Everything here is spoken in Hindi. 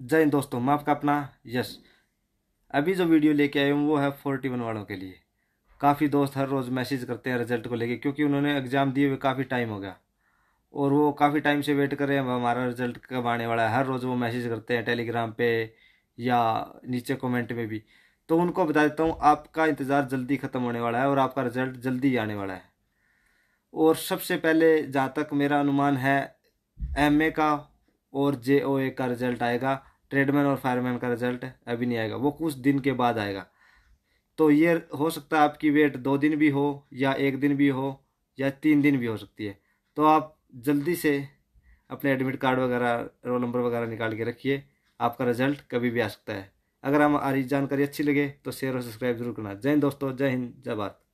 जय हिंद दोस्तों मैं आपका अपना यश अभी जो वीडियो लेके आए हूँ वो है फोर्टी वन वालों के लिए काफ़ी दोस्त हर रोज़ मैसेज करते हैं रिजल्ट को लेके क्योंकि उन्होंने एग्ज़ाम दिए हुए काफ़ी टाइम हो गया और वो काफ़ी टाइम से वेट कर रहे हैं हमारा रिजल्ट कब आने वाला है हर रोज़ वो मैसेज करते हैं टेलीग्राम पे या नीचे कमेंट में भी तो उनको बता देता हूँ आपका इंतज़ार जल्दी ख़त्म होने वाला है और आपका रिजल्ट जल्दी आने वाला है और सबसे पहले जहाँ तक मेरा अनुमान है एम का और जे ओ ए का रिजल्ट आएगा ट्रेडमैन और फायरमैन का रिजल्ट अभी नहीं आएगा वो कुछ दिन के बाद आएगा तो ये हो सकता है आपकी वेट दो दिन भी हो या एक दिन भी हो या तीन दिन भी हो सकती है तो आप जल्दी से अपने एडमिट कार्ड वगैरह रोल नंबर वगैरह निकाल के रखिए आपका रिजल्ट कभी भी आ सकता है अगर हमारी जानकारी अच्छी लगे तो शेयर और सब्सक्राइब जरूर करना जय हिंद दोस्तों जय हिंद जय भारत